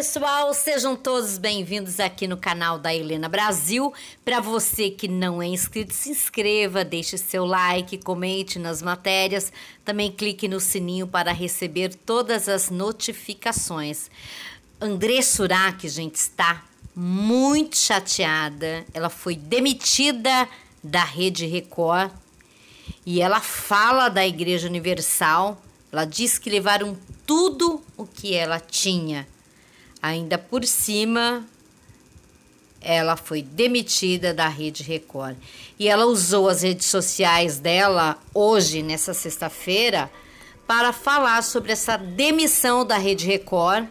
pessoal, sejam todos bem-vindos aqui no canal da Helena Brasil. Para você que não é inscrito, se inscreva, deixe seu like, comente nas matérias, também clique no sininho para receber todas as notificações. André Surak, gente, está muito chateada. Ela foi demitida da Rede Record e ela fala da Igreja Universal. Ela diz que levaram tudo o que ela tinha. Ainda por cima, ela foi demitida da Rede Record. E ela usou as redes sociais dela hoje, nessa sexta-feira, para falar sobre essa demissão da Rede Record.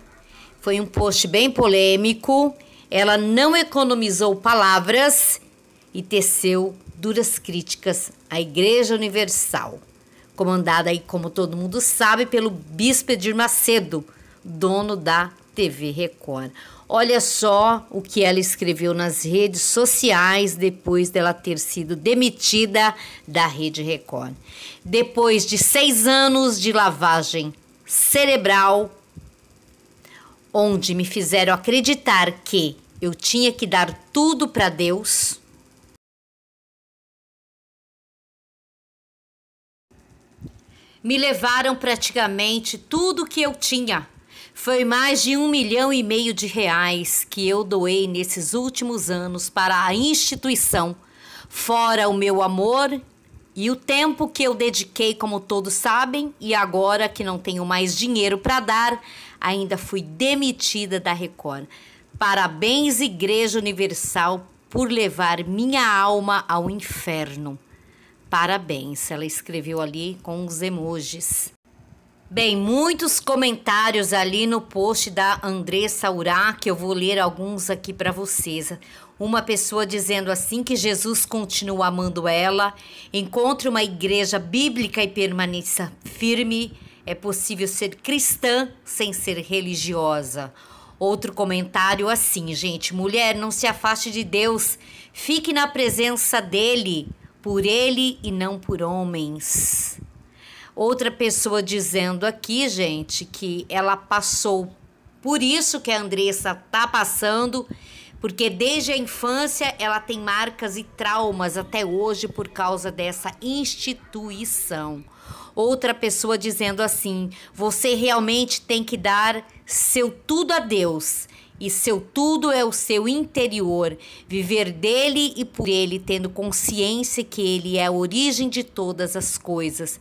Foi um post bem polêmico. Ela não economizou palavras e teceu duras críticas à Igreja Universal, comandada aí, como todo mundo sabe, pelo bispo Edir Macedo, dono da TV Record. Olha só o que ela escreveu nas redes sociais depois dela ter sido demitida da Rede Record. Depois de seis anos de lavagem cerebral, onde me fizeram acreditar que eu tinha que dar tudo para Deus. Me levaram praticamente tudo que eu tinha foi mais de um milhão e meio de reais que eu doei nesses últimos anos para a instituição, fora o meu amor e o tempo que eu dediquei, como todos sabem, e agora que não tenho mais dinheiro para dar, ainda fui demitida da Record. Parabéns, Igreja Universal, por levar minha alma ao inferno. Parabéns, ela escreveu ali com os emojis. Bem, muitos comentários ali no post da Andressa Urá, que eu vou ler alguns aqui para vocês. Uma pessoa dizendo assim que Jesus continua amando ela, encontre uma igreja bíblica e permaneça firme. É possível ser cristã sem ser religiosa. Outro comentário assim, gente: mulher, não se afaste de Deus, fique na presença dele, por ele e não por homens. Outra pessoa dizendo aqui, gente, que ela passou por isso que a Andressa tá passando, porque desde a infância ela tem marcas e traumas até hoje por causa dessa instituição. Outra pessoa dizendo assim: você realmente tem que dar seu tudo a Deus. E seu tudo é o seu interior, viver dele e por ele, tendo consciência que ele é a origem de todas as coisas.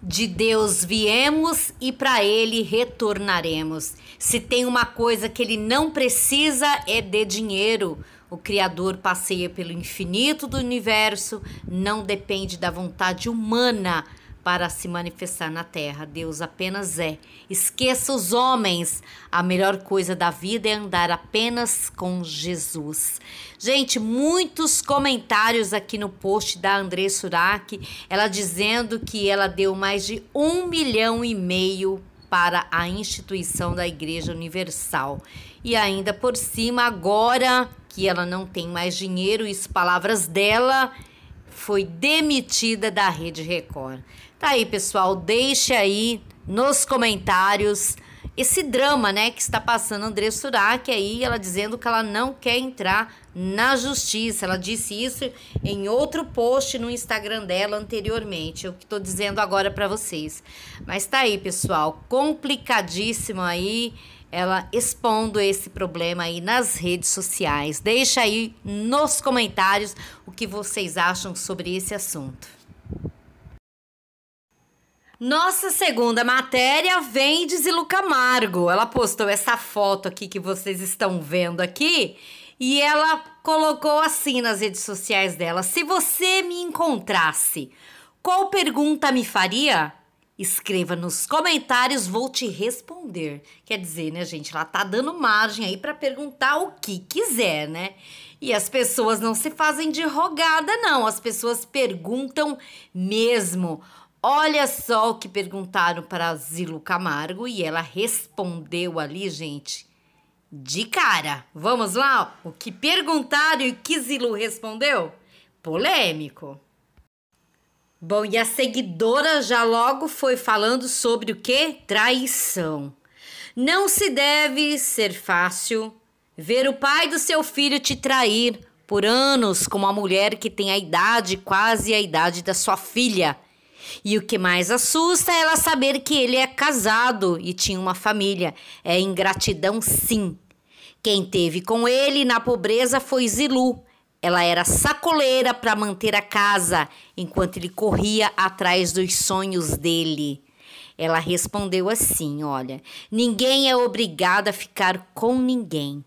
De Deus viemos e para Ele retornaremos. Se tem uma coisa que Ele não precisa é de dinheiro. O Criador passeia pelo infinito do universo, não depende da vontade humana para se manifestar na terra. Deus apenas é. Esqueça os homens. A melhor coisa da vida é andar apenas com Jesus. Gente, muitos comentários aqui no post da André Surak, ela dizendo que ela deu mais de um milhão e meio para a instituição da Igreja Universal. E ainda por cima, agora que ela não tem mais dinheiro, isso palavras dela, foi demitida da Rede Record. Tá aí, pessoal, deixe aí nos comentários esse drama, né, que está passando André Surak aí, ela dizendo que ela não quer entrar na justiça. Ela disse isso em outro post no Instagram dela anteriormente, o que estou dizendo agora para vocês. Mas tá aí, pessoal, complicadíssimo aí ela expondo esse problema aí nas redes sociais. Deixa aí nos comentários o que vocês acham sobre esse assunto. Nossa segunda matéria vem de Zilu Camargo. Ela postou essa foto aqui que vocês estão vendo aqui e ela colocou assim nas redes sociais dela: Se você me encontrasse, qual pergunta me faria? Escreva nos comentários, vou te responder. Quer dizer, né, gente? Ela tá dando margem aí para perguntar o que quiser, né? E as pessoas não se fazem de rogada, não. As pessoas perguntam mesmo. Olha só o que perguntaram para Zilo Camargo e ela respondeu ali, gente, de cara. Vamos lá? O que perguntaram e o que Zilo respondeu? Polêmico. Bom, e a seguidora já logo foi falando sobre o que? Traição. Não se deve ser fácil ver o pai do seu filho te trair por anos com uma mulher que tem a idade, quase a idade da sua filha. E o que mais assusta é ela saber que ele é casado e tinha uma família. É ingratidão, sim. Quem teve com ele na pobreza foi Zilu, ela era sacoleira para manter a casa enquanto ele corria atrás dos sonhos dele. Ela respondeu assim: Olha, ninguém é obrigado a ficar com ninguém,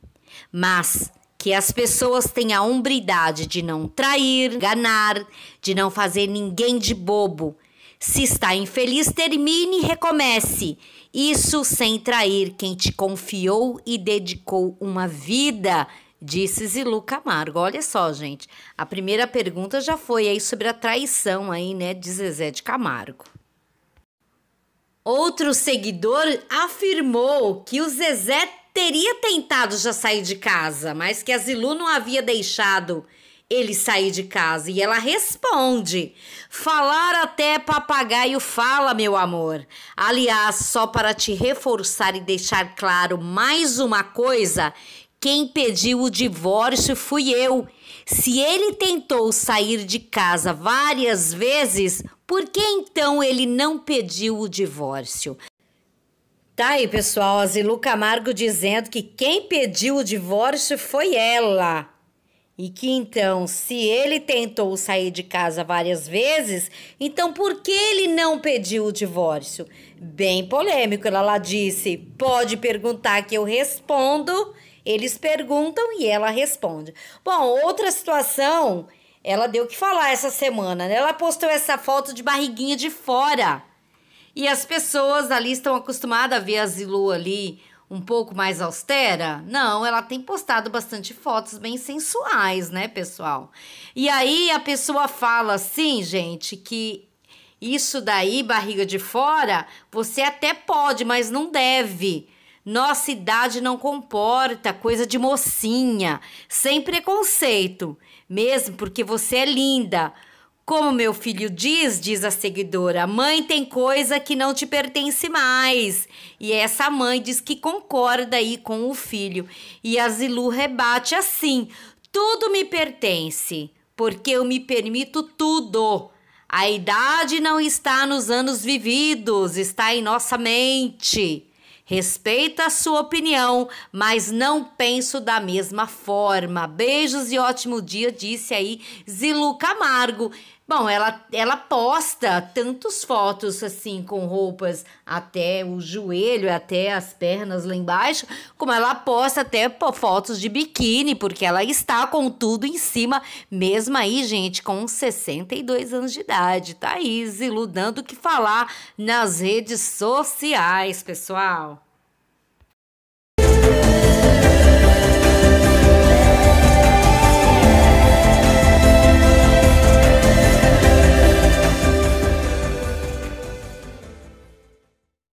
mas que as pessoas têm a hombridade de não trair, enganar, de não fazer ninguém de bobo. Se está infeliz, termine e recomece. Isso sem trair quem te confiou e dedicou uma vida disse Zilu Camargo. Olha só, gente, a primeira pergunta já foi aí sobre a traição aí, né, de Zezé de Camargo. Outro seguidor afirmou que o Zezé teria tentado já sair de casa, mas que a Zilu não havia deixado ele sair de casa. E ela responde: Falar até papagaio fala, meu amor. Aliás, só para te reforçar e deixar claro mais uma coisa, quem pediu o divórcio fui eu. Se ele tentou sair de casa várias vezes, por que então ele não pediu o divórcio? Tá aí, pessoal, a Zilu Camargo dizendo que quem pediu o divórcio foi ela. E que então, se ele tentou sair de casa várias vezes, então por que ele não pediu o divórcio? Bem polêmico, ela lá disse. Pode perguntar que eu respondo eles perguntam e ela responde. Bom, outra situação, ela deu o que falar essa semana. Né? Ela postou essa foto de barriguinha de fora. E as pessoas ali estão acostumadas a ver a Zilu ali um pouco mais austera? Não, ela tem postado bastante fotos bem sensuais, né, pessoal? E aí a pessoa fala assim, gente, que isso daí, barriga de fora, você até pode, mas não deve nossa idade não comporta coisa de mocinha, sem preconceito, mesmo porque você é linda. Como meu filho diz, diz a seguidora, mãe tem coisa que não te pertence mais. E essa mãe diz que concorda aí com o filho. E a Zilu rebate assim: tudo me pertence, porque eu me permito tudo. A idade não está nos anos vividos, está em nossa mente. Respeito a sua opinião, mas não penso da mesma forma. Beijos e ótimo dia, disse aí Zilu Camargo. Bom, ela, ela posta tantas fotos assim, com roupas até o joelho, até as pernas lá embaixo, como ela posta até fotos de biquíni, porque ela está com tudo em cima, mesmo aí, gente, com 62 anos de idade. Thaís, iludando o que falar nas redes sociais, pessoal.